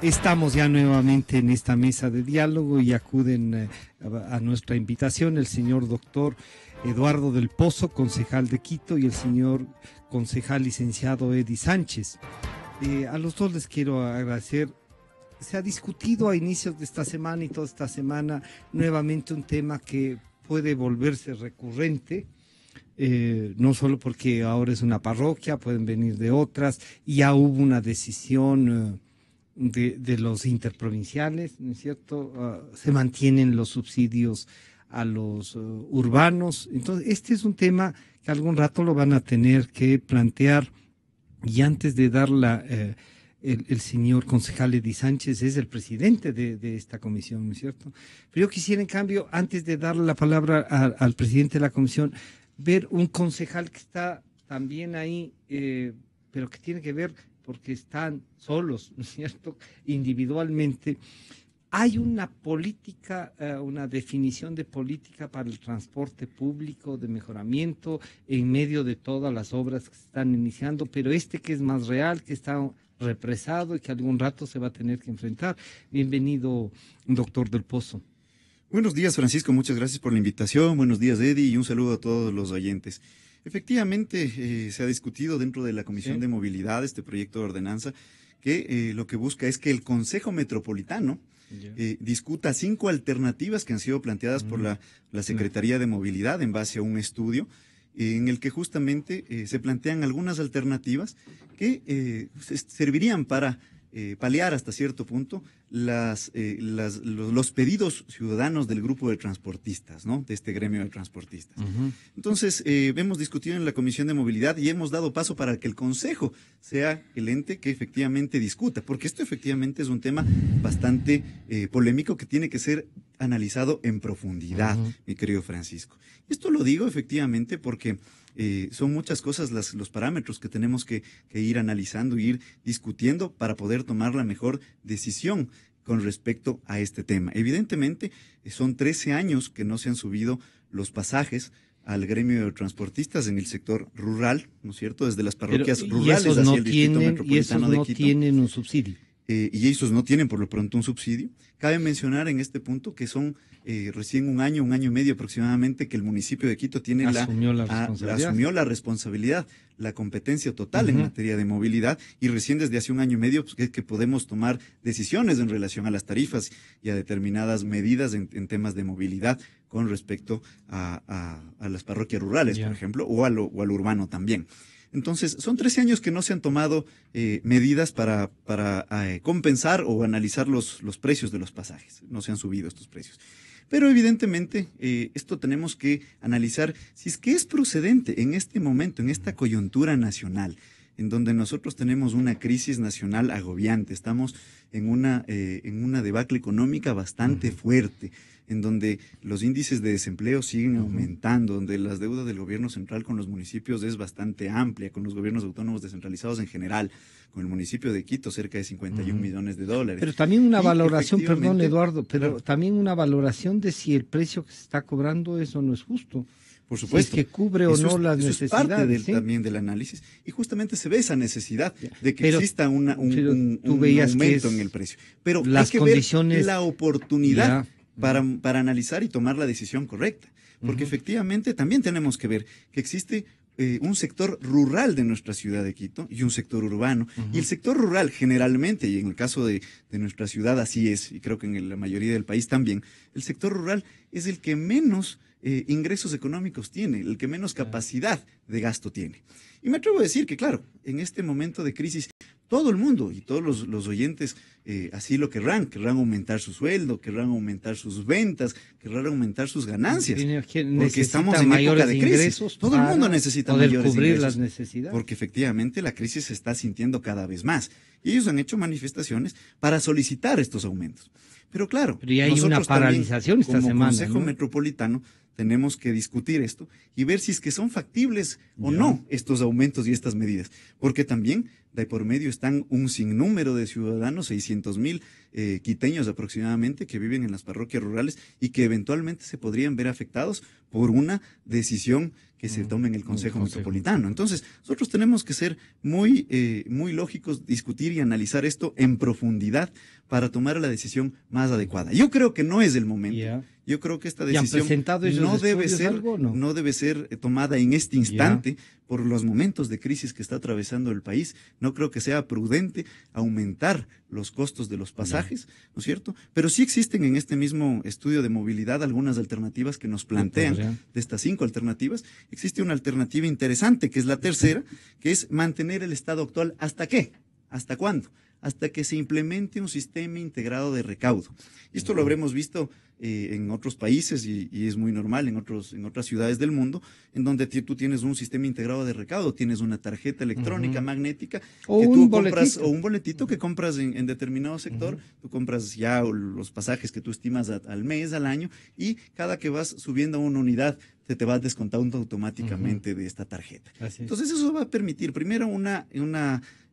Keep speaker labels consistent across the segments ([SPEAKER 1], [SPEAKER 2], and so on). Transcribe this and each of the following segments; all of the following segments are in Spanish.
[SPEAKER 1] Estamos ya nuevamente en esta mesa de diálogo y acuden eh, a nuestra invitación el señor doctor Eduardo del Pozo, concejal de Quito, y el señor concejal licenciado Eddie Sánchez. Eh, a los dos les quiero agradecer. Se ha discutido a inicios de esta semana y toda esta semana nuevamente un tema que puede volverse recurrente, eh, no solo porque ahora es una parroquia, pueden venir de otras, ya hubo una decisión de, los interprovinciales, ¿no es cierto? Ah, se mantienen los subsidios a los eh, urbanos. Entonces, este es un tema que algún rato lo van a tener que plantear. Y antes de darla, la, eh, el, señor concejal Eddie Sánchez es el presidente de, esta comisión, ¿no es cierto? Pero yo quisiera, en cambio, antes de darle la palabra al presidente de la comisión, ver un concejal que está también ahí, eh, pero que tiene que ver porque están solos, ¿no es cierto?, individualmente. Hay una política, eh, una definición de política para el transporte público de mejoramiento en medio de todas las obras que se están iniciando, pero este que es más real, que está represado y que algún rato se va a tener que enfrentar. Bienvenido, doctor del Pozo.
[SPEAKER 2] Buenos días, Francisco. Muchas gracias por la invitación. Buenos días, Eddie, y un saludo a todos los oyentes. Efectivamente, eh, se ha discutido dentro de la Comisión de Movilidad este proyecto de ordenanza que eh, lo que busca es que el Consejo Metropolitano eh, discuta cinco alternativas que han sido planteadas por la, mm. la, Secretaría de Movilidad en base a un estudio en el que justamente se plantean algunas alternativas que servirían para eh, paliar hasta cierto punto eh, los, pedidos ciudadanos del grupo de transportistas, ¿no? de este gremio de transportistas. Entonces, eh, hemos discutido en la Comisión de Movilidad y hemos dado paso para que el Consejo sea el ente que efectivamente discuta, porque esto efectivamente es un tema bastante polémico que tiene que ser analizado en profundidad, mi querido Francisco. Esto lo digo efectivamente porque eh, son muchas cosas las, los parámetros que tenemos que, ir analizando, ir discutiendo para poder tomar la mejor decisión con respecto a este tema. Evidentemente, eh, son 13 años que no se han subido los pasajes al gremio de transportistas en el sector rural, ¿no es cierto? Desde las parroquias rurales hacia no no tienen un subsidio. Eh, y ellos no tienen por lo pronto un subsidio. Cabe mencionar en este punto que son eh, recién un año, un año y medio aproximadamente que el municipio de Quito tiene asumió la, responsabilidad. asumió la responsabilidad, la competencia total en materia de movilidad y recién desde hace un año y medio es pues, que, podemos tomar decisiones en relación a las tarifas y a determinadas medidas en, temas de movilidad con respecto a, las parroquias rurales, por ejemplo, o, o al urbano también. Entonces, son 13 años que no se han tomado eh, medidas para, ah, eh, compensar o analizar los, precios de los pasajes. No se han subido estos precios. Pero evidentemente eh, esto tenemos que analizar si es que es procedente en este momento, en esta coyuntura nacional, en donde nosotros tenemos una crisis nacional agobiante, estamos en una, eh, en una debacle económica bastante fuerte, en donde los índices de desempleo siguen aumentando, donde las deudas del gobierno central con los municipios es bastante amplia, con los gobiernos autónomos descentralizados en general, con el municipio de Quito cerca de 51 millones de dólares. Pero también una valoración, perdón Eduardo, pero
[SPEAKER 1] también una valoración de si el precio que se está cobrando eso no es justo. Por supuesto. que cubre o no es, las parte
[SPEAKER 2] también del análisis. Y justamente se ve esa necesidad de que exista un, aumento en el precio. Pero las hay que ver la oportunidad para, analizar y tomar la decisión correcta. Porque efectivamente también tenemos que ver que existe eh, un sector rural de nuestra ciudad de Quito y un sector urbano. Y el sector rural generalmente, y en el caso de, nuestra ciudad así es, y creo que en la mayoría del país también, el sector rural es el que menos eh, ingresos económicos tiene, el que menos capacidad de gasto tiene. Y me atrevo a decir que, claro, en este momento de crisis, todo el mundo y todos los, oyentes eh, así lo querrán, querrán aumentar su sueldo, querrán aumentar sus ventas, querrán aumentar sus ganancias, porque estamos en época de crisis. Todo el mundo necesita poder mayores cubrir las necesidades, porque efectivamente la crisis se está sintiendo cada vez más. Y ellos han hecho manifestaciones para solicitar estos aumentos. Pero claro, nosotros paralización también, como Consejo Metropolitano tenemos que discutir esto y ver si es que son factibles o no estos aumentos y estas medidas, porque también de por medio están un sinnúmero de ciudadanos, 600 mil eh, quiteños aproximadamente, que viven en las parroquias rurales y que eventualmente se podrían ver afectados por una decisión que se mm, tome en el Consejo, Metropolitano. Entonces, nosotros tenemos que ser muy, eh, muy lógicos, discutir y analizar esto en profundidad para tomar la decisión más adecuada. Yo creo que no es el momento. Yo creo que esta decisión no debe, ser, no? debe ser tomada en este instante, por los momentos de crisis que está atravesando el país, no creo que sea prudente aumentar los costos de los pasajes, no. es cierto? Pero sí existen en este mismo estudio de movilidad algunas alternativas que nos plantean, de estas cinco alternativas, existe una alternativa interesante, que es la tercera, que es mantener el estado actual hasta qué, hasta cuándo hasta que se implemente un sistema integrado de recaudo. Esto lo habremos visto eh, en otros países y, es muy normal en, otros, en otras ciudades del mundo, en donde tú tienes un sistema integrado de recaudo, tienes una tarjeta electrónica magnética o un boletito. que compras en, determinado sector, tú compras ya los pasajes que tú estimas al mes, al año, y cada que vas subiendo a una unidad se te va descontando automáticamente de esta tarjeta. Entonces eso va a permitir primero una,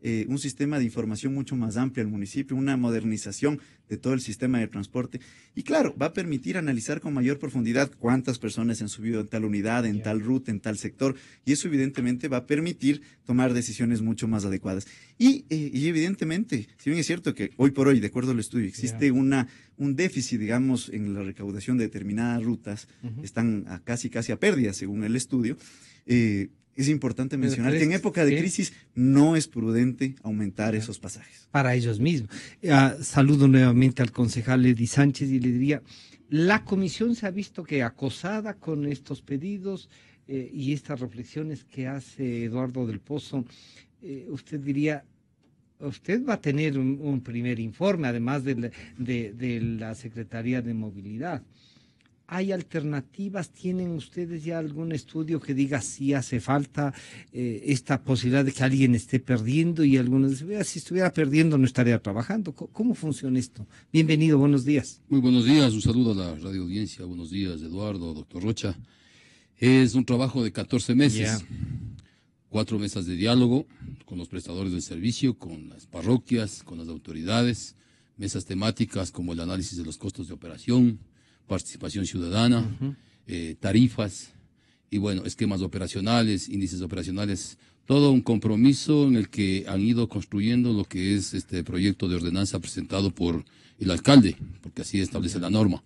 [SPEAKER 2] eh, un sistema de información mucho más amplio al municipio, una modernización de todo el sistema de transporte y claro, va a permitir analizar con mayor profundidad cuántas personas han subido en tal unidad, en tal ruta, en tal sector y eso evidentemente va a permitir tomar decisiones mucho más adecuadas. Y, eh, evidentemente, si bien es cierto que hoy por hoy, de acuerdo al estudio, existe una un déficit, digamos, en la recaudación de determinadas rutas, están a casi, casi a pérdida, según el estudio. Eh, es importante mencionar que en época de crisis no es prudente aumentar esos pasajes.
[SPEAKER 1] Para ellos mismos. Ah, saludo nuevamente al concejal Eddie Sánchez y le diría, la comisión se ha visto que acosada con estos pedidos eh, y estas reflexiones que hace Eduardo del Pozo, eh, usted diría, usted va a tener un, primer informe, además de la, Secretaría de Movilidad. ¿Hay alternativas? ¿Tienen ustedes ya algún estudio que diga si hace falta eh, esta posibilidad de que alguien esté perdiendo y algunos dicen, si estuviera perdiendo no estaría trabajando? ¿Cómo, funciona esto?
[SPEAKER 3] Bienvenido, buenos días. Muy buenos días, un saludo a la radio audiencia, buenos días Eduardo, doctor Rocha. Es un trabajo de 14 meses cuatro mesas de diálogo con los prestadores del servicio, con las parroquias, con las autoridades, mesas temáticas como el análisis de los costos de operación, participación ciudadana, eh, tarifas y bueno, esquemas operacionales, índices operacionales, todo un compromiso en el que han ido construyendo lo que es este proyecto de ordenanza presentado por el alcalde, porque así establece la norma.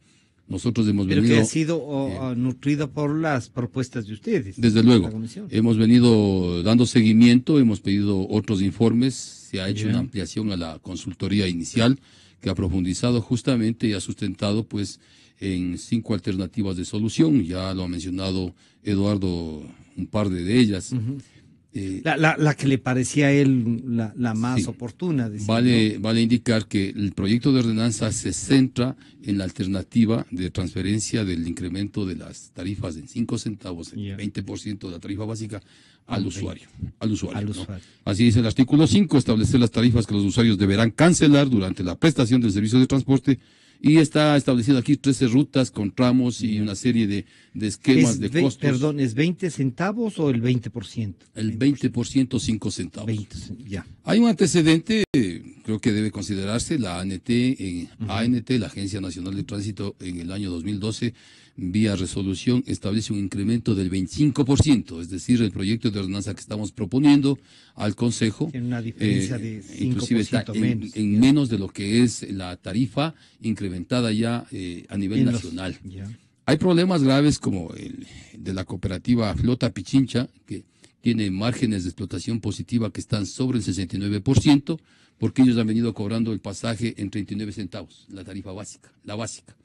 [SPEAKER 3] Nosotros hemos Pero venido. que ha
[SPEAKER 1] sido eh, nutrido por las propuestas de ustedes. Desde luego. Hemos
[SPEAKER 3] venido dando seguimiento, hemos pedido otros informes, se ha hecho una ampliación a la consultoría inicial que ha profundizado justamente y ha sustentado, pues, en cinco alternativas de solución. Ya lo ha mencionado Eduardo un par de, de ellas
[SPEAKER 1] la, que le parecía a él la, más oportuna. vale,
[SPEAKER 3] vale indicar que el proyecto de ordenanza se centra en la alternativa de transferencia del incremento de las tarifas en 5 centavos, el 20% de la tarifa básica al usuario. Al usuario, usuario. Así dice el artículo 5, establecer las tarifas que los usuarios deberán cancelar durante la prestación del servicio de transporte y está establecido aquí 13 rutas con tramos y una serie de, de esquemas de costos. Perdón, ¿es 20
[SPEAKER 1] centavos o el 20%?
[SPEAKER 3] El 20%, 5 centavos. 20, ya. Hay un antecedente, creo que debe considerarse, la ANT, en, ANT, la Agencia Nacional de Tránsito, en el año 2012 vía resolución, establece un incremento del 25%, es decir, el proyecto de ordenanza que estamos proponiendo al Consejo, en una diferencia eh, de inclusive está menos, en, menos, de lo que es la tarifa incrementada ya eh, a nivel nacional. Hay problemas graves como el de la cooperativa Flota Pichincha, que tiene márgenes de explotación positiva que están sobre el 69%, porque ellos han venido cobrando el pasaje en 39 centavos, la tarifa básica, la básica.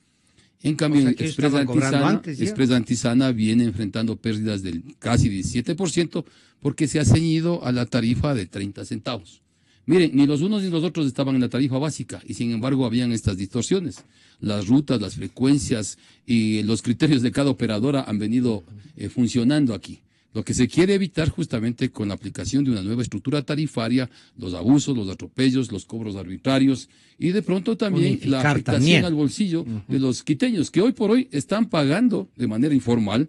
[SPEAKER 3] En cambio, Express Antisana, viene enfrentando pérdidas del casi 17% porque se ha ceñido a la tarifa de 30 centavos. Miren, ni los unos ni los otros estaban en la tarifa básica y sin embargo habían estas distorsiones. Las rutas, las frecuencias y los criterios de cada operadora han venido eh, funcionando aquí. Lo que se quiere evitar justamente con la aplicación de una nueva estructura tarifaria, los abusos, los atropellos, los cobros arbitrarios y de pronto también la afectación al bolsillo de los quiteños que hoy por hoy están pagando de manera informal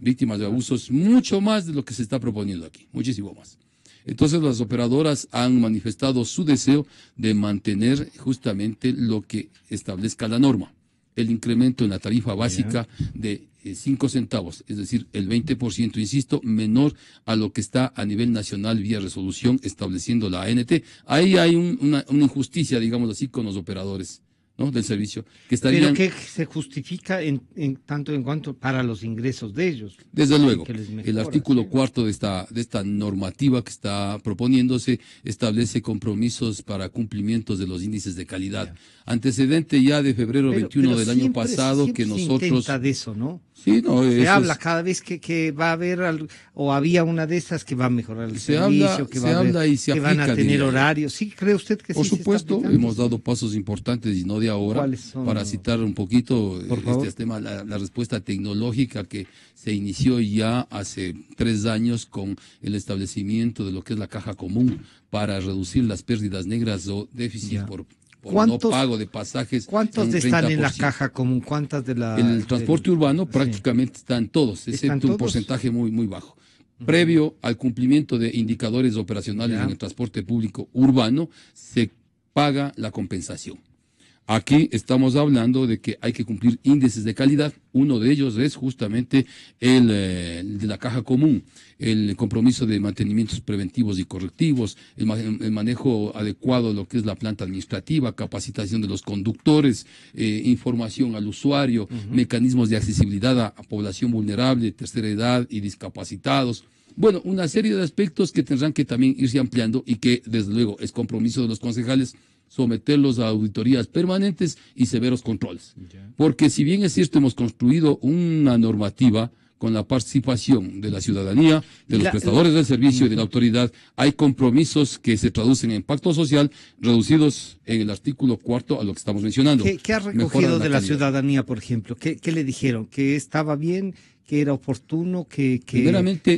[SPEAKER 3] víctimas de abusos mucho más de lo que se está proponiendo aquí, muchísimo más. Entonces las operadoras han manifestado su deseo de mantener justamente lo que establezca la norma el incremento en la tarifa básica de eh, cinco centavos, es decir, el 20%, insisto, menor a lo que está a nivel nacional vía resolución estableciendo la ANT. Ahí hay una injusticia, digamos así, con los operadores. ¿no? del servicio. Que Pero que
[SPEAKER 1] se justifica en, tanto en cuanto para los ingresos de ellos. Desde luego, el artículo
[SPEAKER 3] cuarto de esta, de esta normativa que está proponiéndose establece compromisos para cumplimientos de los índices de calidad. Antecedente ya de febrero 21 del año pasado que nosotros... Se de eso, ¿no? se habla
[SPEAKER 1] cada vez que, que, va a haber o había una de esas que va a mejorar el servicio, que, va
[SPEAKER 3] a van a tener horarios. ¿Sí cree usted que Por supuesto, hemos dado pasos importantes y no ahora, para citar un poquito eh, este tema, la, respuesta tecnológica que se inició ya hace tres años con el establecimiento de lo que es la caja común para reducir las pérdidas negras o déficit por no pago de pasajes. ¿Cuántos están en la
[SPEAKER 1] caja común? ¿Cuántas de la.? En el transporte
[SPEAKER 3] urbano prácticamente están todos, excepto un porcentaje muy, muy bajo. Previo al cumplimiento de indicadores operacionales en el transporte público urbano, se paga la compensación. Aquí estamos hablando de que hay que cumplir índices de calidad. Uno de ellos es justamente el, eh, de la caja común, el compromiso de mantenimientos preventivos y correctivos, el, manejo adecuado de lo que es la planta administrativa, capacitación de los conductores, eh, información al usuario, mecanismos de accesibilidad a, a población vulnerable, tercera edad y discapacitados. Bueno, una serie de aspectos que tendrán que también irse ampliando y que, desde luego, es compromiso de los concejales someterlos a auditorías permanentes y severos controles. Porque si bien es cierto, hemos construido una normativa con la participación de la ciudadanía, de los prestadores del servicio y de la autoridad, hay compromisos que se traducen en pacto social reducidos en el artículo cuarto a lo que estamos mencionando. ¿Qué, ha recogido de la,
[SPEAKER 1] ciudadanía, por ejemplo? ¿Qué, le dijeron? ¿Que estaba bien? que era oportuno, que, que,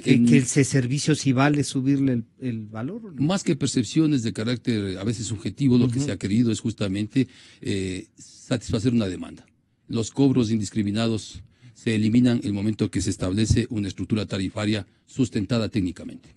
[SPEAKER 1] que, ese servicio si vale subirle
[SPEAKER 3] el, valor. Más que percepciones de carácter a veces subjetivo, lo que se ha querido es justamente eh, satisfacer una demanda. Los cobros indiscriminados se eliminan el momento que se establece una estructura tarifaria sustentada técnicamente.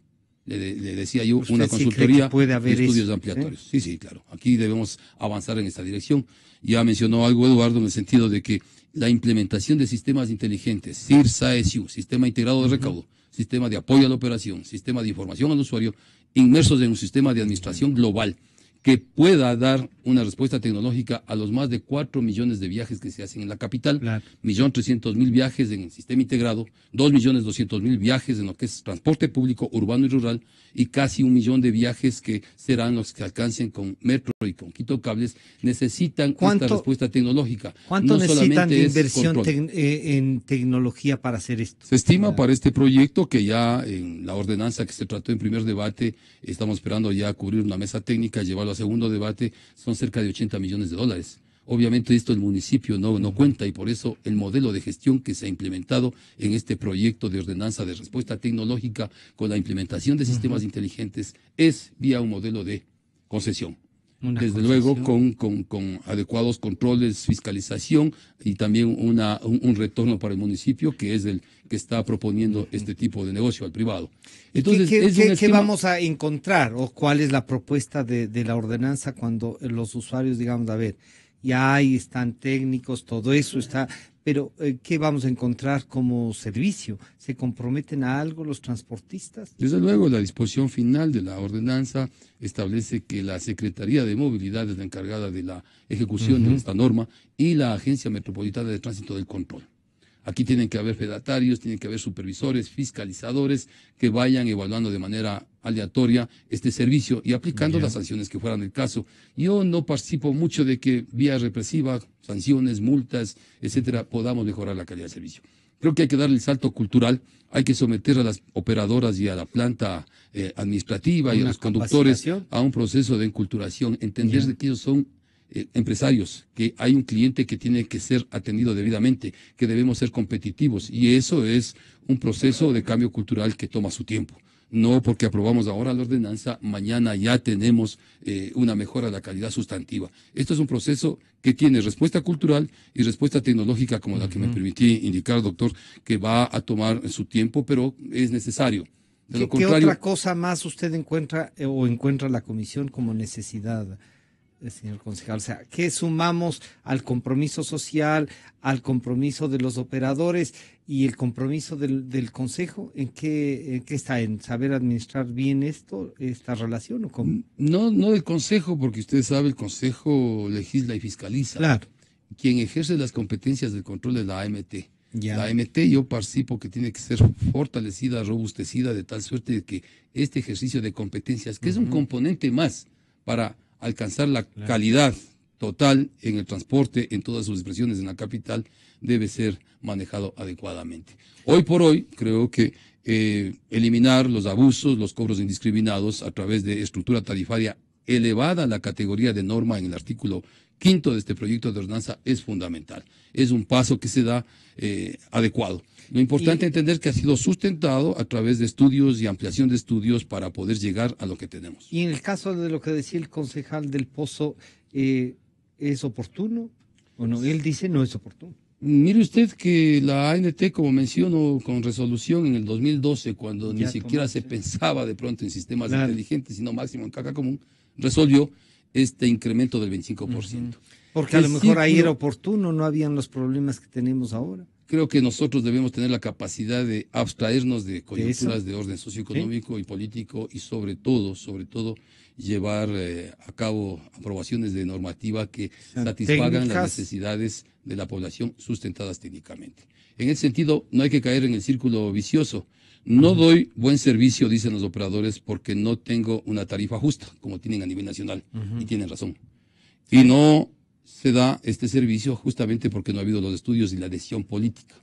[SPEAKER 3] Le, decía yo, una consultoría estudios ampliatorios. ¿Eh? Sí, sí, claro. Aquí debemos avanzar en esta dirección. Ya mencionó algo Eduardo en el sentido de que la implementación de sistemas inteligentes, sir Sistema Integrado de Recaudo, Sistema de Apoyo a la Operación, Sistema de Información al Usuario, inmersos en un sistema de administración global que pueda dar una respuesta tecnológica a los más de 4 millones de viajes que se hacen en la capital, 1.300.000 viajes en el sistema integrado, 2.200.000 viajes en lo que es transporte público urbano y rural, y casi un millón de viajes que serán los que alcancen con metro y con Quito Cables, necesitan esta respuesta tecnológica. ¿Cuánto necesitan de inversión
[SPEAKER 1] eh, en tecnología para hacer esto?
[SPEAKER 3] Se estima para este proyecto que ya en la ordenanza que se trató en primer debate, estamos esperando ya cubrir una mesa técnica, llevarlo a segundo debate son cerca de 80 millones de dólares. Obviamente esto el municipio no, no cuenta y por eso el modelo de gestión que se ha implementado en este proyecto de ordenanza de respuesta tecnológica con la implementación de sistemas inteligentes es vía un modelo de concesión desde luego con, adecuados controles, fiscalización y también un, retorno para el municipio que es el que está proponiendo este tipo de negocio al privado. Entonces, ¿Qué, vamos a
[SPEAKER 1] encontrar o cuál es la propuesta de, de, la ordenanza cuando los usuarios, digamos, a ver, ya ahí están técnicos, todo eso está, pero eh, ¿qué vamos a encontrar como servicio? ¿Se comprometen a algo los transportistas? Desde luego,
[SPEAKER 3] la disposición final de la ordenanza establece que la Secretaría de Movilidad es la encargada de la ejecución de esta norma y la Agencia Metropolitana de Tránsito del Control. Aquí tienen que haber fedatarios, tienen que haber supervisores, fiscalizadores que vayan evaluando de manera aleatoria este servicio y aplicando las sanciones que fueran el caso. Yo no participo mucho de que vía represiva, sanciones, multas, etcétera, podamos mejorar la calidad del servicio. Creo que hay que darle el salto cultural, hay que someter a las operadoras y a la planta eh, administrativa y a los conductores a un proceso de enculturación, entender que ellos son eh, empresarios, que hay un cliente que tiene que ser atendido debidamente, que debemos ser competitivos y eso es un proceso de cambio cultural que toma su tiempo. No porque aprobamos ahora la ordenanza, mañana ya tenemos eh, una mejora de la calidad sustantiva. Esto es un proceso que tiene respuesta cultural y respuesta tecnológica, como la que me permití indicar, doctor, que va a tomar su tiempo, pero es necesario. ¿Qué, otra
[SPEAKER 1] cosa más usted encuentra eh, o encuentra la comisión como necesidad? señor concejal. O sea, ¿qué sumamos al compromiso social, al compromiso de los operadores y el compromiso del, consejo? ¿En qué, está? ¿En saber administrar bien
[SPEAKER 3] esto, esta relación? O No, no del consejo, porque usted sabe, el consejo legisla y fiscaliza. Claro. Quien ejerce las competencias del control de la AMT. La AMT yo participo que tiene que ser fortalecida, robustecida, de tal suerte que este ejercicio de competencias, que es un componente más para alcanzar la calidad total en el transporte, en todas sus expresiones en la capital, debe ser manejado adecuadamente. Hoy por hoy, creo que eh, eliminar los abusos, los cobros indiscriminados a través de estructura tarifaria elevada la categoría de norma en el artículo quinto de este proyecto de ordenanza es fundamental. Es un paso que se da eh, adecuado. Lo importante es entender que ha sido sustentado a través de estudios y ampliación de estudios para poder llegar a lo que tenemos.
[SPEAKER 1] Y en el caso de lo que decía el concejal del Pozo, eh,
[SPEAKER 3] ¿es oportuno o no? Él dice no es oportuno. Mire usted que la ANT, como mencionó con resolución en el 2012, cuando ni siquiera se pensaba de pronto en sistemas inteligentes, sino máximo en caja común, resolvió este incremento del 25%. Porque a lo mejor ahí era
[SPEAKER 1] oportuno, no habían los problemas que tenemos ahora.
[SPEAKER 3] Creo que nosotros debemos tener la capacidad de abstraernos de coyunturas de, orden socioeconómico y político y sobre todo, sobre todo, llevar eh, a cabo aprobaciones de normativa que satisfagan las necesidades de la población sustentadas técnicamente. En ese sentido, no hay que caer en el círculo vicioso no doy buen servicio, dicen los operadores, porque no tengo una tarifa justa, como tienen a nivel nacional, y tienen razón. Y no se da este servicio justamente porque no ha habido los estudios y la decisión política.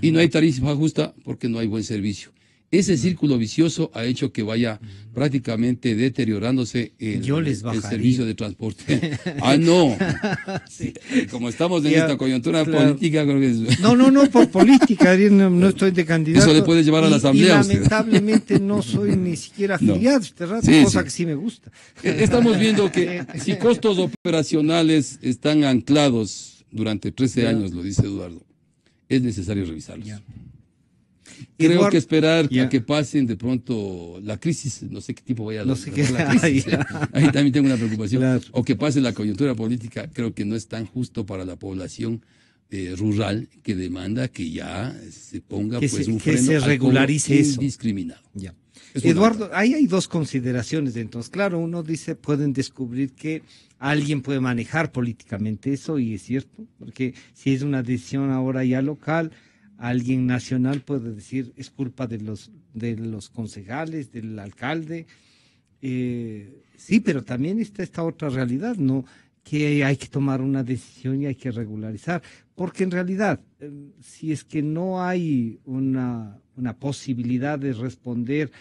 [SPEAKER 3] Y no hay tarifa justa porque no hay buen servicio. Ese círculo vicioso ha hecho que vaya prácticamente deteriorándose el, servicio de transporte. ah, no. Como estamos en esta coyuntura política, creo que es... No, no, no, por política,
[SPEAKER 1] no, estoy de candidato. Eso le puede llevar a la asamblea. Y, lamentablemente no soy ni siquiera afiliado, este cosa que sí me gusta.
[SPEAKER 3] Eh, estamos viendo que si costos operacionales están anclados durante 13 años, lo dice Eduardo, es necesario revisarlos. Creo que esperar a que pasen de pronto la crisis, no sé qué tipo vaya a no la, crisis. Ahí también tengo una preocupación. O que pase la coyuntura política, creo que no es tan justo para la población eh, rural que demanda que ya se ponga pues un que se regularice eso. indiscriminado. Eduardo, ahí hay
[SPEAKER 1] dos consideraciones. Entonces, claro, uno dice pueden descubrir que alguien puede manejar políticamente eso y es cierto, porque si es una decisión ahora ya local alguien nacional puede decir es culpa de los, de los concejales, del alcalde. Eh, sí, pero también está esta otra realidad, ¿no? Que hay que tomar una decisión y hay que regularizar. Porque en realidad, em, si es que no hay una, posibilidad de responder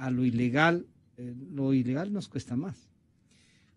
[SPEAKER 1] a lo ilegal,
[SPEAKER 2] eh, lo ilegal nos cuesta más.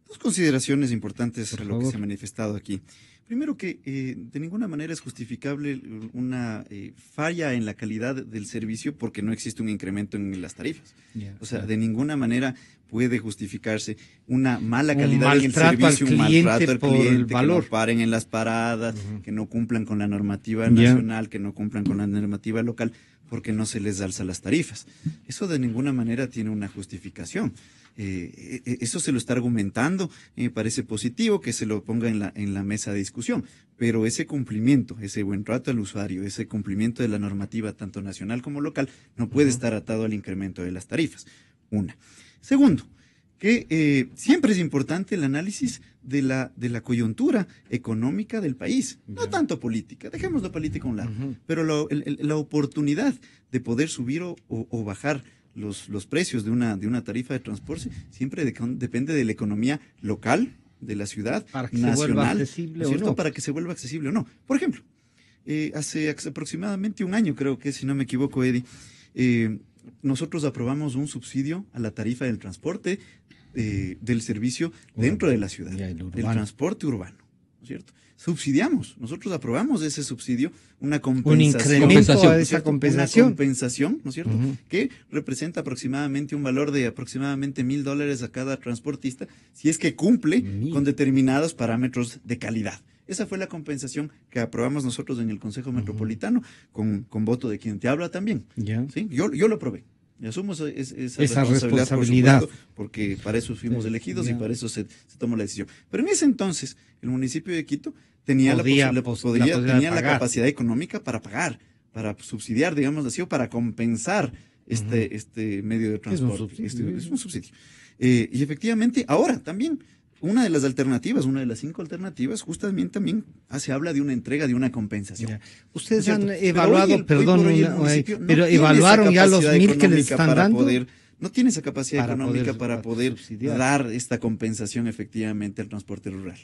[SPEAKER 2] Dos consideraciones importantes sobre lo que se ha manifestado aquí. Primero que eh, de ninguna manera es justificable una eh, falla en la calidad del servicio porque no existe un incremento en las tarifas. o sea, de ninguna manera puede justificarse una mala calidad del en el servicio, un maltrato al cliente, que no paren en las paradas, que no cumplan con la normativa nacional, que no cumplan con la normativa local porque no se les alza las tarifas. Eso de ninguna manera tiene una justificación. Eh, eh, eso se lo está argumentando, me parece positivo que se lo ponga en la, en la mesa de discusión, pero ese cumplimiento, ese buen trato al usuario, ese cumplimiento de la normativa tanto nacional como local, no puede estar atado al incremento de las tarifas. Una. Segundo, que eh, siempre es importante el análisis de la, de la coyuntura económica del país, no tanto política, dejemos la política a un lado, pero la, oportunidad de poder subir o, bajar los, los, precios de una, de una tarifa de transporte siempre depende de la economía local, de la ciudad, para que nacional, se accesible o no. para que se vuelva accesible o no. Por ejemplo, eh, hace aproximadamente un año creo que, si no me equivoco, Eddie, eh, nosotros aprobamos un subsidio a la tarifa del transporte eh, del servicio dentro de la ciudad, del transporte urbano, ¿no es ¿cierto? Subsidiamos, nosotros aprobamos ese subsidio, una compensación. Un esa compensación. compensación, ¿no es cierto? Que representa aproximadamente un valor de aproximadamente mil dólares a cada transportista si es que cumple con determinados parámetros de calidad. Esa fue la compensación que aprobamos nosotros en el Consejo Metropolitano, con, voto de quien te habla también. Yo, yo lo aprobé. asumo esa, responsabilidad, porque para eso fuimos elegidos y para eso se, tomó la decisión. Pero en ese entonces, el municipio de Quito tenía, la, tenía la, capacidad económica para pagar, para subsidiar, digamos así, o para compensar este, este medio de transporte. Este, es un subsidio. Eh, y efectivamente, ahora también una de las alternativas, una de las cinco alternativas, justamente también ah, se habla de una entrega, de una compensación. Ustedes han evaluado, perdón, pero evaluaron ya los mil que les están dando. no tiene esa capacidad económica para poder dar esta compensación efectivamente al transporte rural.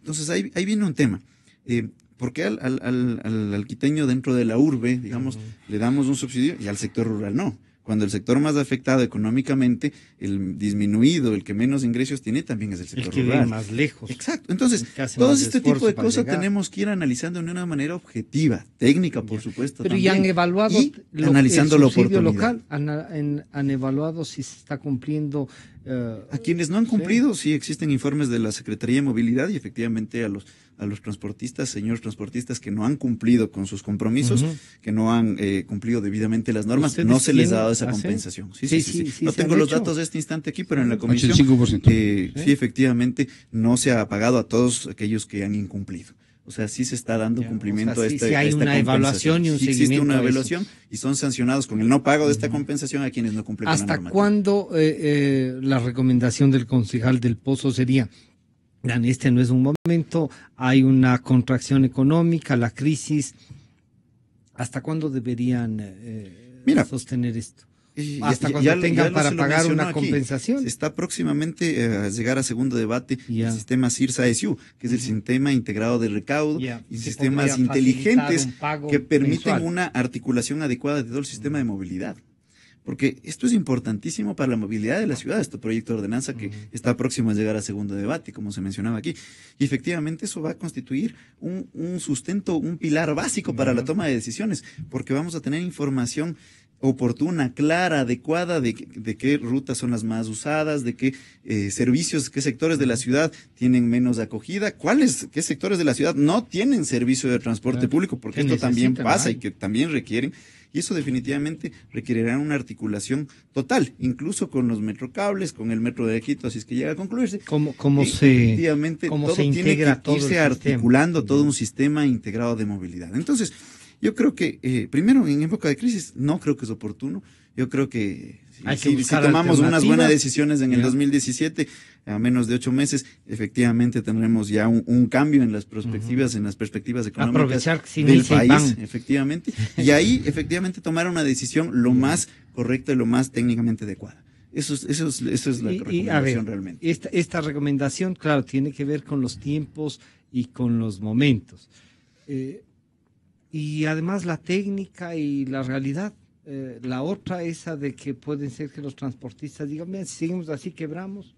[SPEAKER 2] Entonces ahí, viene un tema. Eh, ¿Por qué al, al, quiteño dentro de la urbe, digamos, le damos un subsidio y al sector rural no? cuando el sector más afectado económicamente, el disminuido, el que menos ingresos tiene, también es el sector el que rural. más lejos. Exacto. Entonces, todo este tipo de cosas tenemos que ir analizando de una manera objetiva, técnica, por supuesto. Pero ya han evaluado, analizando el la local,
[SPEAKER 1] han, evaluado si se está cumpliendo. Eh, a quienes no han cumplido,
[SPEAKER 2] sí existen informes de la Secretaría de Movilidad y efectivamente a los a los transportistas, señores transportistas que no han cumplido con sus compromisos, que no han eh, cumplido debidamente las normas, no se les ha dado esa compensación. Sí, sí, sí. no tengo los datos de este instante aquí, pero en la comisión, Eh, sí, efectivamente, no se ha pagado a todos aquellos que han incumplido. O sea, sí se está dando cumplimiento a esta, sí hay una evaluación y un sí existe una evaluación y son sancionados con el no pago de esta compensación a quienes no cumplen ¿Hasta con la ¿Hasta
[SPEAKER 1] cuándo eh, eh, la recomendación del concejal del Pozo sería Dan, este no es un momento, hay una contracción económica, la crisis. ¿Hasta cuándo deberían eh, sostener esto? Hasta ya, tengan para pagar una
[SPEAKER 2] compensación. Está próximamente eh, a llegar a segundo debate el sistema CIRSA-SU, que es el sistema integrado de recaudo y sistemas inteligentes que permiten una articulación adecuada de todo el sistema de movilidad porque esto es importantísimo para la movilidad de la ciudad, este proyecto de ordenanza que está próximo a llegar a segundo debate, como se mencionaba aquí. Y efectivamente eso va a constituir un, sustento, un pilar básico para la toma de decisiones, porque vamos a tener información oportuna, clara, adecuada de, qué rutas son las más usadas, de qué eh, servicios, qué sectores de la ciudad tienen menos acogida, cuáles, qué sectores de la ciudad no tienen servicio de transporte público, porque esto también pasa y que también requieren y eso definitivamente requerirá una articulación total, incluso con los metrocables, con el metro de Quito, así es que llega a concluirse. Como, como eh, se, cómo todo se integra tiene que irse articulando todo un sistema integrado de movilidad? Entonces, yo creo que, eh, primero, en época de crisis, no creo que es oportuno. Yo creo que si, tomamos unas buenas decisiones en el 2017, a menos de ocho meses, efectivamente tendremos ya un, cambio en las perspectivas, en las perspectivas económicas del país, efectivamente. Y ahí, efectivamente, tomar una decisión lo más correcta y lo más técnicamente adecuada. Esa
[SPEAKER 3] es, la recomendación realmente.
[SPEAKER 1] Esta, recomendación, claro, tiene que ver con los tiempos y con los momentos. Eh, y además la técnica y la realidad eh, la otra, esa de que pueden ser que los transportistas digan, bien, si seguimos así, quebramos.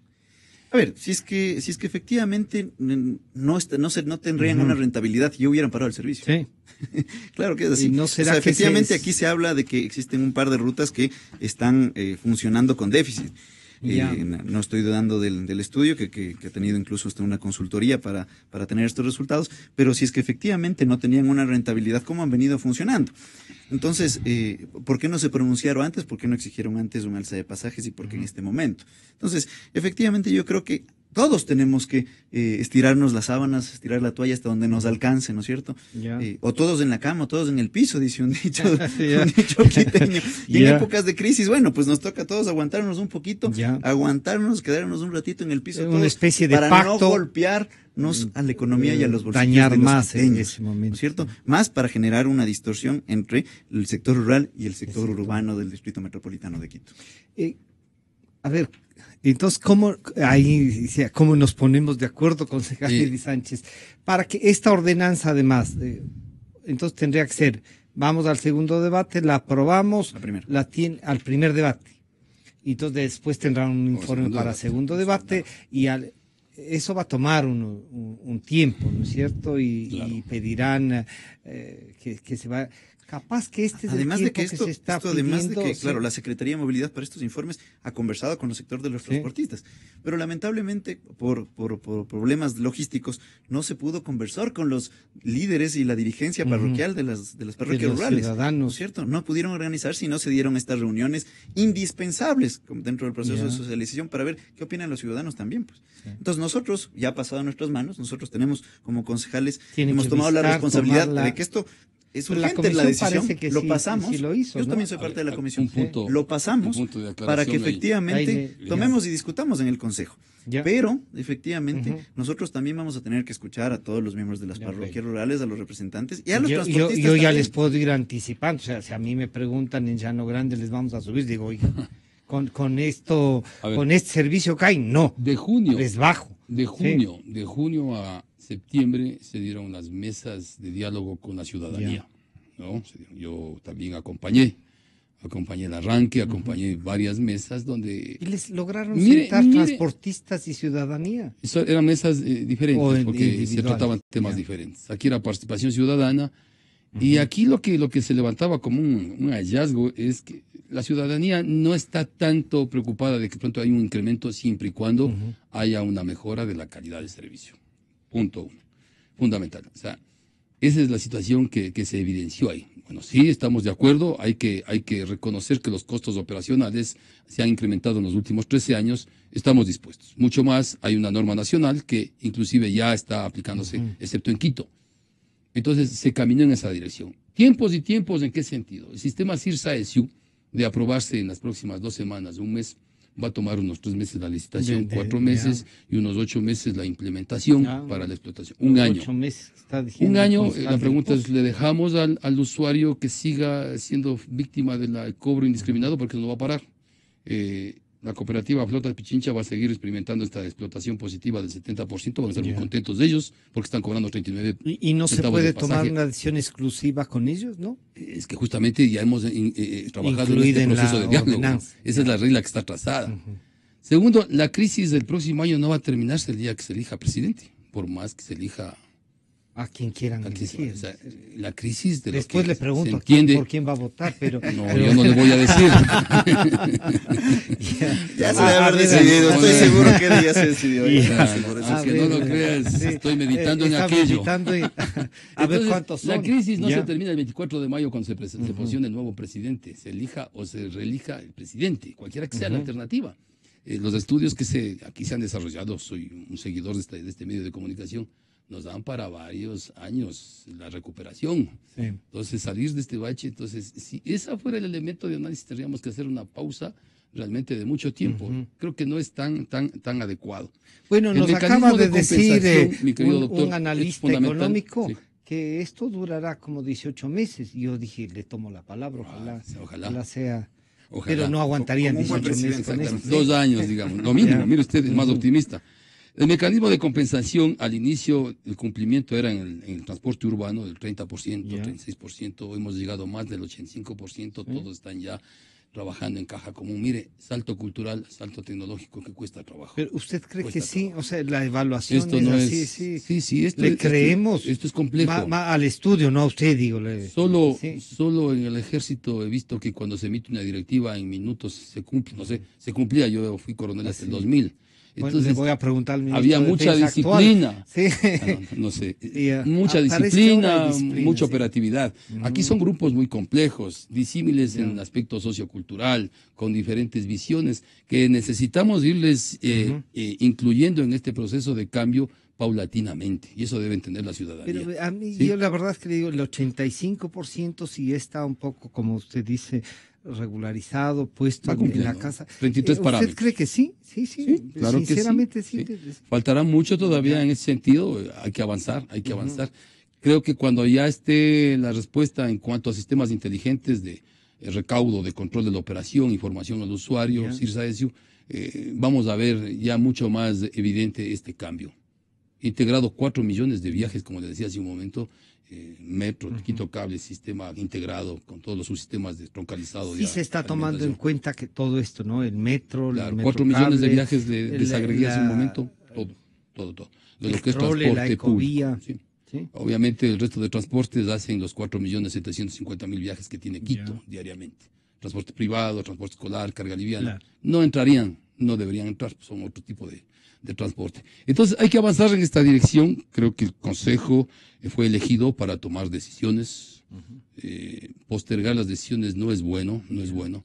[SPEAKER 2] A ver, si es que, si es que efectivamente no, está, no, se, no tendrían una rentabilidad y hubieran parado el servicio. Sí. claro que es así. No o sea, efectivamente aquí se habla de que existen un par de rutas que están eh, funcionando con déficit. Eh, no estoy dudando del, estudio, que, ha tenido incluso hasta una consultoría para, para tener estos resultados, pero si es que efectivamente no tenían una rentabilidad, ¿cómo han venido funcionando? Entonces, eh, ¿por qué no se pronunciaron antes? ¿Por qué no exigieron antes un alza de pasajes y por qué en este momento? Entonces, efectivamente yo creo que todos tenemos que eh, estirarnos las sábanas, estirar la toalla hasta donde nos alcance, ¿no es cierto? Eh, o todos en la cama, todos en el piso, dice un dicho, Y en épocas de crisis, bueno, pues nos toca a todos aguantarnos un poquito, aguantarnos, quedarnos un ratito en el piso. Una especie de para no golpearnos a la economía y a los bolsillos dañar más en ese momento. ¿no cierto? Más para generar una distorsión entre el sector rural y el sector urbano del distrito metropolitano de Quito.
[SPEAKER 1] Eh, a ver, entonces, ¿cómo, ahí ¿cómo nos ponemos de acuerdo, concejal y Sánchez? Para que esta ordenanza, además, entonces tendría que ser, vamos al segundo debate, la aprobamos, al primer debate. Y entonces después tendrán un informe para segundo debate y eso va a tomar
[SPEAKER 2] un,
[SPEAKER 1] tiempo, ¿no es cierto? Y, pedirán eh, que, que, se va. Capaz que este es además de que esto, se está además de que, claro, la
[SPEAKER 2] Secretaría de Movilidad para estos informes ha conversado con el sector de los transportistas, pero lamentablemente por, por, problemas logísticos no se pudo conversar con los líderes y la dirigencia parroquial de las de las parroquias rurales. Ciudadanos. ¿no ¿Cierto? No pudieron organizarse si no se dieron estas reuniones indispensables dentro del proceso de socialización para ver qué opinan los ciudadanos también, pues. Entonces, nosotros ya ha pasado a nuestras manos, nosotros tenemos como concejales hemos tomado la responsabilidad de que esto es pues urgente la, la, decisión. lo pasamos. lo Yo también soy parte de la ah, comisión. Punto, lo pasamos para que efectivamente tomemos y discutamos en el Consejo. Pero, efectivamente, nosotros también vamos a tener que escuchar a todos los miembros de las parroquias rurales, a los representantes y a los transportistas. Yo, ya les puedo ir anticipando. O
[SPEAKER 1] sea, si a mí me preguntan en Llano Grande, les vamos a subir. Digo, oiga, con, con esto, con este servicio que no. De junio. Les bajo. De junio,
[SPEAKER 3] de junio a, septiembre se dieron las mesas de diálogo con la ciudadanía. ¿no? Yo también acompañé, acompañé el arranque, acompañé varias mesas donde... les
[SPEAKER 1] lograron sentar transportistas y ciudadanía?
[SPEAKER 3] eran mesas eh, diferentes, porque se trataban temas diferentes. Aquí era participación ciudadana. Y aquí lo que, se levantaba como un, hallazgo es que la ciudadanía no está tanto preocupada de que pronto hay un incremento siempre y cuando haya una mejora de la calidad del servicio. Punto uno. Fundamental. O sea, esa es la situación que, se evidenció ahí. Bueno, sí, estamos de acuerdo, hay que, hay que reconocer que los costos operacionales se han incrementado en los últimos 13 años, estamos dispuestos. Mucho más, hay una norma nacional que inclusive ya está aplicándose, excepto en Quito. Entonces, se caminó en esa dirección. Tiempos y tiempos, ¿en qué sentido? El sistema cirsa esu de aprobarse en las próximas dos semanas, un mes, va a tomar unos tres meses la licitación, cuatro meses y unos ocho meses la implementación para la explotación. Un año. Ocho meses, Un año, eh, la pregunta es, ¿le dejamos al, al, usuario que siga siendo víctima del cobro indiscriminado porque no va a parar? Eh, la cooperativa Flota Pichincha va a seguir experimentando esta explotación positiva del 70%. Van a estar muy contentos de ellos porque están cobrando 39. ¿Y, no se puede tomar
[SPEAKER 1] una decisión exclusiva con ellos, no?
[SPEAKER 3] Es que justamente ya hemos eh, eh, eh, trabajado en este proceso de diálogo. Esa es la regla que está trazada. Segundo, la crisis del próximo año no va a terminarse el día que se elija presidente, por más que se elija a quien quieran a la crisis Después le pregunto por quién va a votar, pero... No, yo no le voy a decir. ya, se se ha haber decidido, estoy seguro que ya se decidió. que no lo creas, estoy eh, meditando en aquello. a ver cuántos son. La crisis no se termina el 24 de mayo cuando se, posiciona el nuevo presidente, se elija o se reelija el presidente, cualquiera que sea la alternativa. Eh, los estudios que se, aquí se han desarrollado, soy un seguidor de de este medio de comunicación, nos dan para varios años la recuperación. Entonces, salir de este bache, entonces, si ese fuera el elemento de análisis, tendríamos que hacer una pausa realmente de mucho tiempo. Creo que no es tan, tan, tan adecuado. Bueno, nos acaba de, decir eh, un, analista económico
[SPEAKER 1] que esto durará como 18 meses. Yo dije, le tomo la palabra, ah, ojalá, ojalá. sea... Pero no aguantarían 18 meses. Dos años, digamos. Lo mínimo, mire usted, es más
[SPEAKER 3] optimista. El mecanismo de compensación al inicio, el cumplimiento era en el, transporte urbano del 30%, 36%, hoy hemos llegado más del 85%, todos están ya trabajando en caja común. Mire, salto cultural, salto tecnológico que cuesta trabajo. usted cree que
[SPEAKER 1] sí, o sea, la evaluación esto sí. Sí, esto, le creemos. Esto, es complejo. al estudio, no a usted, digo.
[SPEAKER 3] Solo, solo en el ejército he visto que cuando se emite una directiva en minutos se cumple, no sé, se cumplía, yo fui coronel ah, hasta el 2000. Entonces, voy a preguntar Había mucha disciplina.
[SPEAKER 1] Ah,
[SPEAKER 3] no, sé. Eh, mucha disciplina, mucha operatividad. Mm. Aquí son grupos muy complejos, disímiles en aspecto sociocultural, con diferentes visiones, que necesitamos irles eh, eh, incluyendo en este proceso de cambio paulatinamente. Y eso debe entender la ciudadanía. Pero a mí, yo
[SPEAKER 1] la verdad es que le digo, el 85% sí está un poco, como usted dice, regularizado, puesto en la casa. Eh, ¿Usted cree que sí? Sí, sí. claro sí,
[SPEAKER 3] Faltará mucho todavía en ese sentido. Hay que avanzar, hay que avanzar. Creo que cuando ya esté la respuesta en cuanto a sistemas inteligentes de eh, recaudo, de control de la operación, información al usuario, yeah. Eh, vamos a ver ya mucho más evidente este cambio. Integrado cuatro millones de viajes, como le decía hace un momento, eh, metro, Quito cable, sistema integrado con todos los subsistemas de troncalizado. Sí, se está tomando en
[SPEAKER 1] cuenta que todo esto, ¿no? El metro, el metro Cuatro millones de viajes de, en un momento,
[SPEAKER 3] todo, todo, todo. lo que es transporte público. Obviamente el resto de transportes hacen los 4 millones 750 mil viajes que tiene Quito diariamente. Transporte privado, transporte escolar, carga liviana. No entrarían, no deberían entrar, son otro tipo de, de transporte. Entonces hay que avanzar en esta dirección. Creo que el Consejo fue elegido para tomar decisiones. Eh, postergar las decisiones no es bueno, no es bueno.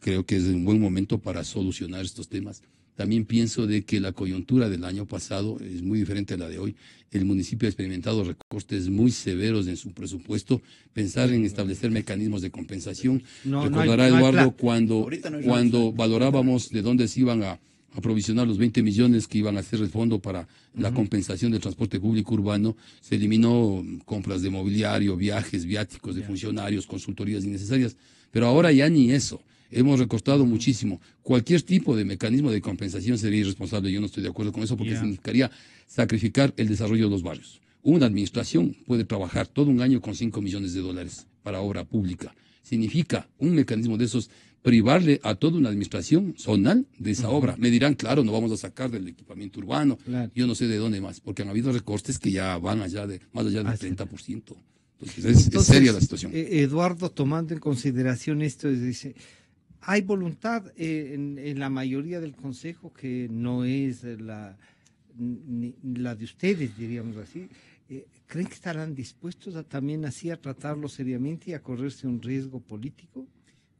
[SPEAKER 3] Creo que es un buen momento para solucionar estos temas. También pienso de que la coyuntura del año pasado es muy diferente a la de hoy. El municipio ha experimentado recortes muy severos en su presupuesto. Pensar en establecer mecanismos de compensación. Recordará Eduardo cuando valorábamos de dónde se iban a aprovisionar los 20 millones que iban a ser el fondo para la compensación del transporte público urbano, se eliminó mm, compras de mobiliario, viajes, viáticos de funcionarios, consultorías innecesarias, pero ahora ya ni eso. Hemos recortado muchísimo. Cualquier tipo de mecanismo de compensación sería irresponsable. Yo no estoy de acuerdo con eso porque significaría sacrificar el desarrollo de los barrios. Una administración puede trabajar todo un año con 5 millones de dólares para obra pública significa un mecanismo de esos privarle a toda una administración zonal de esa obra. Me dirán, claro, no vamos a sacar del equipamiento urbano, yo no sé de dónde más, porque han habido recortes que ya van allá de más allá del 30%. Entonces, es, seria la situación.
[SPEAKER 1] Eh, Eduardo, tomando en consideración esto, dice, hay voluntad eh, en, la mayoría del Consejo que no es la, la de ustedes, diríamos así. Eh, ¿Creen que estarán dispuestos a, también así a tratarlo seriamente y a correrse un riesgo
[SPEAKER 2] político?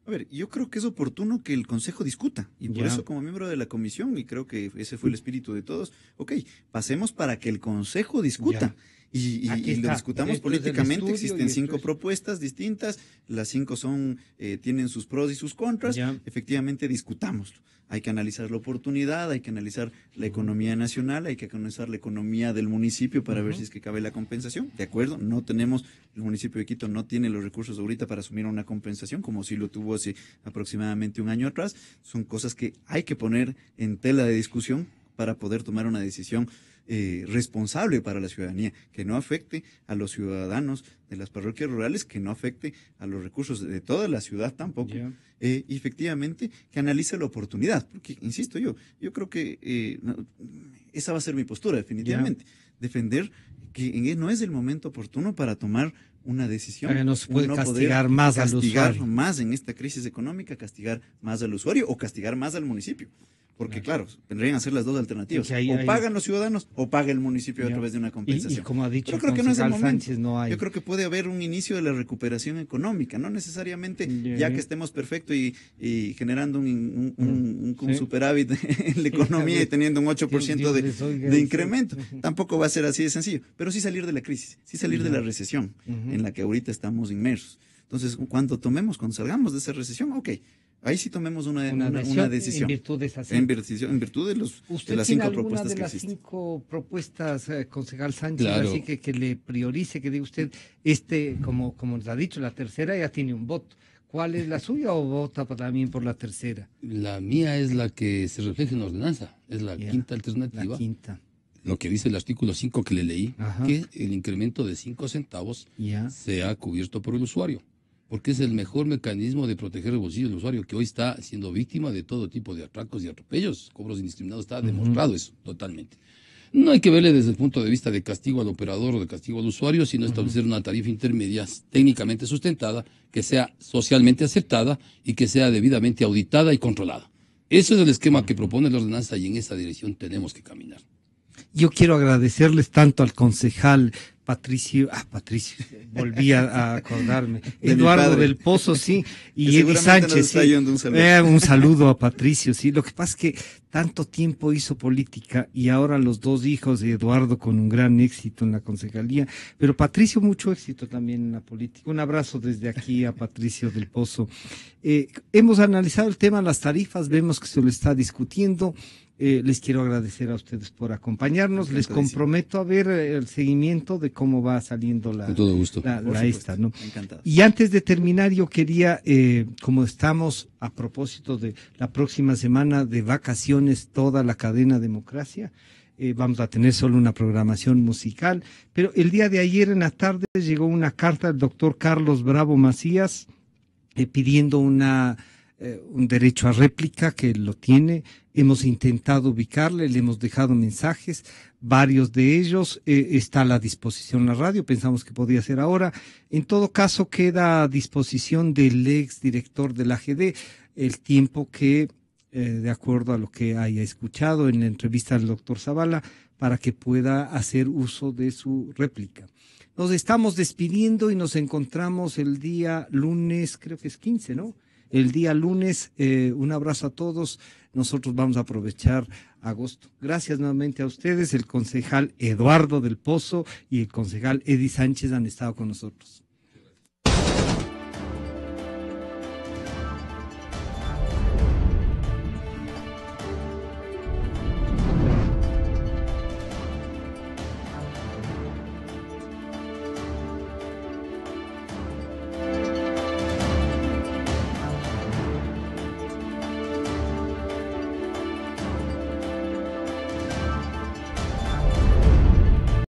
[SPEAKER 2] A ver, yo creo que es oportuno que el Consejo discuta y por eso como miembro de la comisión, y creo que ese fue el mm. espíritu de todos, ok, pasemos para que el Consejo discuta. Y, lo discutamos políticamente. Existen cinco propuestas distintas, las cinco son eh, tienen sus pros y sus contras. Efectivamente, discutamos hay que analizar la oportunidad, hay que analizar la economía nacional, hay que analizar la economía del municipio para ver si es que cabe la compensación, ¿de acuerdo? No tenemos, el municipio de Quito no tiene los recursos ahorita para asumir una compensación como si lo tuvo hace aproximadamente un año atrás. Son cosas que hay que poner en tela de discusión para poder tomar una decisión eh, responsable para la ciudadanía, que no afecte a los ciudadanos de las parroquias rurales, que no afecte a los recursos de toda la ciudad tampoco. Eh, efectivamente, que analice la oportunidad, porque, insisto yo, yo creo que eh, esa va a ser mi postura, definitivamente. Defender que e, no es el momento oportuno para tomar una decisión. Que nos puede castigar más al usuario. Castigar más en esta crisis económica, castigar más al usuario o castigar más al municipio. Porque claro, tendrían que ser las dos alternativas. o pagan los ciudadanos o paga el municipio a través de una compensación. Y, como ha dicho Yo creo que no es el momento. Sánchez, no hay... Yo creo que puede haber un inicio de la recuperación económica, no necesariamente ya que estemos perfecto y, generando un, mm, superávit en la economía y teniendo un 8% de, incremento. Tampoco va a ser así de sencillo, pero sí salir de la crisis, sí salir de la recesión en la que ahorita estamos inmersos. Entonces, cuando tomemos, cuando salgamos de esa recesión, ok, Ahí sí tomemos una, decisión. En virtud de esas en, en virtud de, los, ¿Usted de las cinco propuestas de eh, las
[SPEAKER 1] cinco propuestas, concejal Sánchez, así que que le priorice, que diga usted, este, como, como nos ha dicho, la tercera ya tiene un voto.
[SPEAKER 3] ¿Cuál es la suya o vota también por la tercera? La mía es la que se refleja en la ordenanza, es la quinta alternativa. La quinta. Lo que dice el artículo 5 que le leí, que el incremento de 5 centavos sea cubierto por el usuario porque es el mejor mecanismo de proteger el bolsillo del usuario que hoy está siendo víctima de todo tipo de atracos y atropellos, cobros indiscriminados, está demostrado eso totalmente. No hay que verle desde el punto de vista de castigo al operador o de castigo al usuario, sino establecer una tarifa intermedia técnicamente sustentada, que sea socialmente aceptada y que sea debidamente auditada y controlada. Ese es el esquema que propone la ordenanza y en esa dirección tenemos que caminar.
[SPEAKER 1] Yo quiero agradecerles tanto al concejal Patricio, ah, Patricio, volví a, acordarme. Eduardo del Pozo, sí, y Edi Sánchez. Sí. Eh, un, saludo. a Patricio, sí. Lo que pasa es que tanto tiempo hizo política y ahora los dos hijos de Eduardo con un gran éxito en la concejalía, pero Patricio mucho éxito también en la política. Un abrazo desde aquí a Patricio del Pozo. Eh, hemos analizado el tema de las tarifas, vemos que se lo está discutiendo. Eh, les quiero agradecer a ustedes por acompañarnos. Les comprometo a ver eh, el seguimiento de cómo va saliendo la, todo gusto. la, esta. ¿no? Encantado. Y antes de terminar, yo quería, eh, como estamos a propósito de la próxima semana de vacaciones, toda la cadena democracia, vamos a tener solo una programación musical. Pero el día de ayer en la tarde llegó una carta del doctor Carlos Bravo Macías pidiendo una un derecho a réplica que lo tiene. Hemos intentado ubicarle, le hemos dejado mensajes, varios de ellos eh, está a la disposición la radio, pensamos que podía ser ahora. En todo caso, queda a disposición del ex director del AGD el tiempo que, eh, de acuerdo a lo que haya escuchado en la entrevista del doctor Zavala, para que pueda hacer uso de su réplica. Nos estamos despidiendo y nos encontramos el día lunes, creo que es 15, ¿no? el día lunes. Eh, un abrazo a todos. Nosotros vamos a aprovechar agosto. Gracias nuevamente a ustedes. El concejal Eduardo del Pozo y el concejal Eddie Sánchez han estado con nosotros.